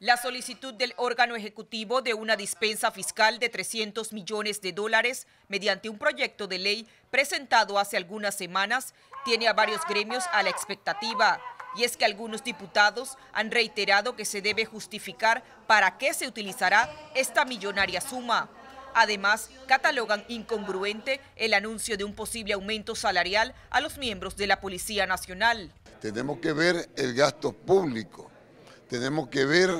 La solicitud del órgano ejecutivo de una dispensa fiscal de 300 millones de dólares mediante un proyecto de ley presentado hace algunas semanas tiene a varios gremios a la expectativa. Y es que algunos diputados han reiterado que se debe justificar para qué se utilizará esta millonaria suma. Además, catalogan incongruente el anuncio de un posible aumento salarial a los miembros de la Policía Nacional. Tenemos que ver el gasto público tenemos que ver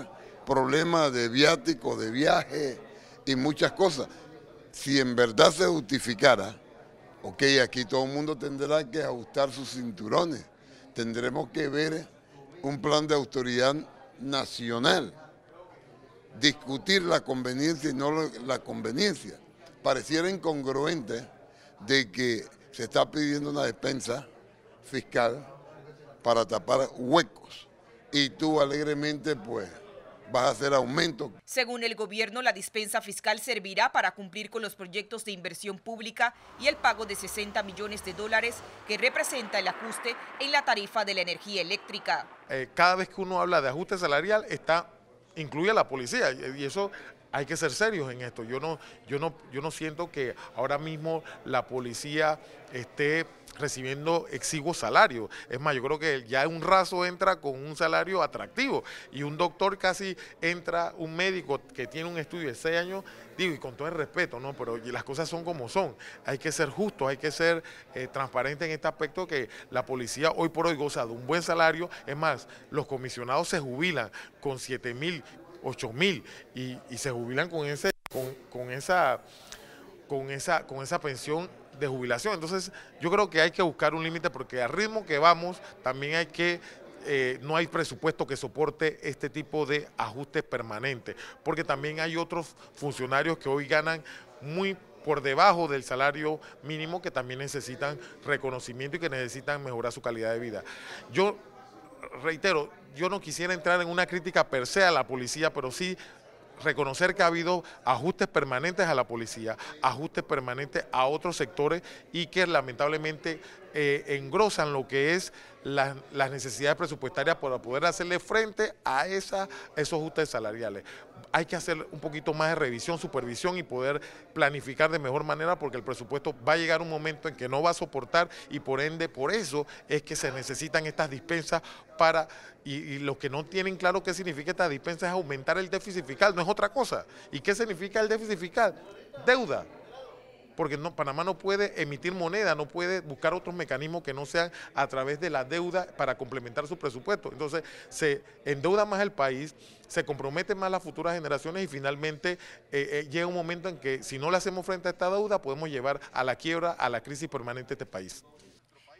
problemas de viático, de viaje y muchas cosas. Si en verdad se justificara, ok, aquí todo el mundo tendrá que ajustar sus cinturones, tendremos que ver un plan de autoridad nacional, discutir la conveniencia y no la conveniencia. Pareciera incongruente de que se está pidiendo una despensa fiscal para tapar huecos y tú alegremente pues vas a hacer aumento. Según el gobierno, la dispensa fiscal servirá para cumplir con los proyectos de inversión pública y el pago de 60 millones de dólares que representa el ajuste en la tarifa de la energía eléctrica. Eh, cada vez que uno habla de ajuste salarial está incluye a la policía y eso hay que ser serios en esto. Yo no, yo no, yo no siento que ahora mismo la policía esté recibiendo exiguos salarios. Es más, yo creo que ya un raso entra con un salario atractivo y un doctor casi entra, un médico que tiene un estudio de seis años, digo, y con todo el respeto, ¿no? Pero las cosas son como son. Hay que ser justos, hay que ser transparentes eh, transparente en este aspecto que la policía hoy por hoy goza de un buen salario. Es más, los comisionados se jubilan con 7 mil, 8 mil y, se jubilan con, ese, con, esa, con, esa, con esa pensión de jubilación. Entonces yo creo que hay que buscar un límite porque al ritmo que vamos también hay que eh, no hay presupuesto que soporte este tipo de ajustes permanentes, porque también hay otros funcionarios que hoy ganan muy por debajo del salario mínimo que también necesitan reconocimiento y que necesitan mejorar su calidad de vida. Yo reitero, yo no quisiera entrar en una crítica per se a la policía, pero sí reconocer que ha habido ajustes permanentes a la policía, ajustes permanentes a otros sectores y que lamentablemente eh, engrosan lo que es las, necesidades presupuestarias para poder hacerle frente a esa, esos ajustes salariales. Hay que hacer un poquito más de revisión, supervisión y poder planificar de mejor manera porque el presupuesto va a llegar un momento en que no va a soportar y por ende, por eso es que se necesitan estas dispensas para, y, y los que no tienen claro qué significa estas dispensas es aumentar el déficit fiscal, no es otra cosa. ¿Y qué significa el déficit fiscal? Deuda porque Panamá no puede emitir moneda, no puede buscar otros mecanismos que no sean a través de la deuda para complementar su presupuesto. Entonces, se endeuda más el país, se comprometen más las futuras generaciones y finalmente eh, eh, llega un momento en que si no le hacemos frente a esta deuda, podemos llevar a la quiebra, a la crisis permanente de este país.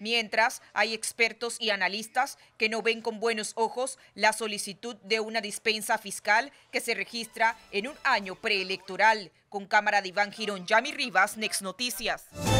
Mientras, hay expertos y analistas que no ven con buenos ojos la solicitud de una dispensa fiscal que se registra en un año preelectoral. Con cámara de Iván Girón, Yami Rivas, Next Noticias.